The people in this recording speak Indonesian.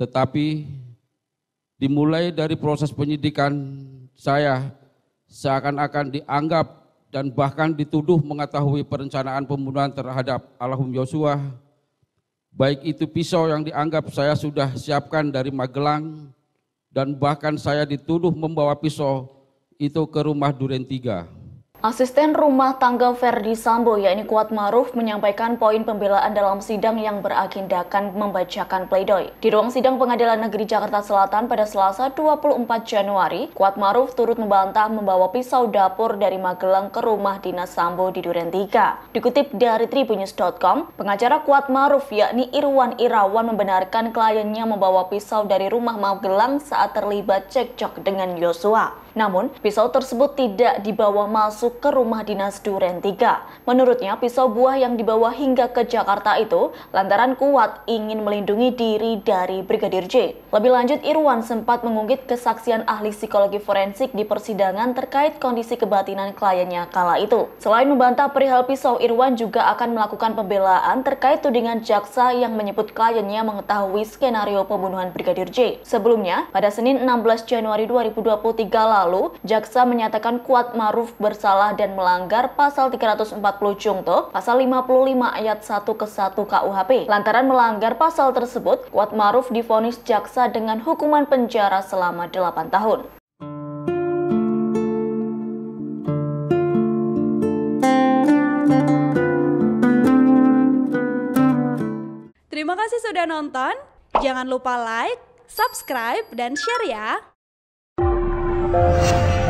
Tetapi dimulai dari proses penyidikan saya seakan-akan dianggap dan bahkan dituduh mengetahui perencanaan pembunuhan terhadap Allahum Yosua. Baik itu pisau yang dianggap saya sudah siapkan dari Magelang dan bahkan saya dituduh membawa pisau itu ke rumah Duren Tiga. Asisten rumah tangga Ferdi Sambo yakni Kuat Maruf menyampaikan poin pembelaan dalam sidang yang beragendakan membacakan pledoi. Di ruang sidang Pengadilan Negeri Jakarta Selatan pada Selasa 24 Januari, Kuat Maruf turut membantah membawa pisau dapur dari Magelang ke rumah dinas Sambo di Duren 3. Dikutip dari tribunews.com, pengacara Kuat Maruf yakni Irwan Irawan membenarkan kliennya membawa pisau dari rumah Magelang saat terlibat cekcok dengan Yosua. Namun, pisau tersebut tidak dibawa masuk ke rumah dinas Duren 3. Menurutnya, pisau buah yang dibawa hingga ke Jakarta itu lantaran kuat ingin melindungi diri dari Brigadir J. Lebih lanjut, Irwan sempat mengungkit kesaksian ahli psikologi forensik di persidangan terkait kondisi kebatinan kliennya kala itu. Selain membantah perihal pisau, Irwan juga akan melakukan pembelaan terkait tudingan jaksa yang menyebut kliennya mengetahui skenario pembunuhan Brigadir J. Sebelumnya, pada Senin 16 Januari 2023 lalu, lalu, jaksa menyatakan Kuat Maruf bersalah dan melanggar pasal 340 Jungto, pasal 55 ayat 1 ke 1 KUHP. Lantaran melanggar pasal tersebut, Kuat Maruf difonis jaksa dengan hukuman penjara selama 8 tahun. Terima kasih sudah nonton. Jangan lupa like, subscribe, dan share ya. Thank you.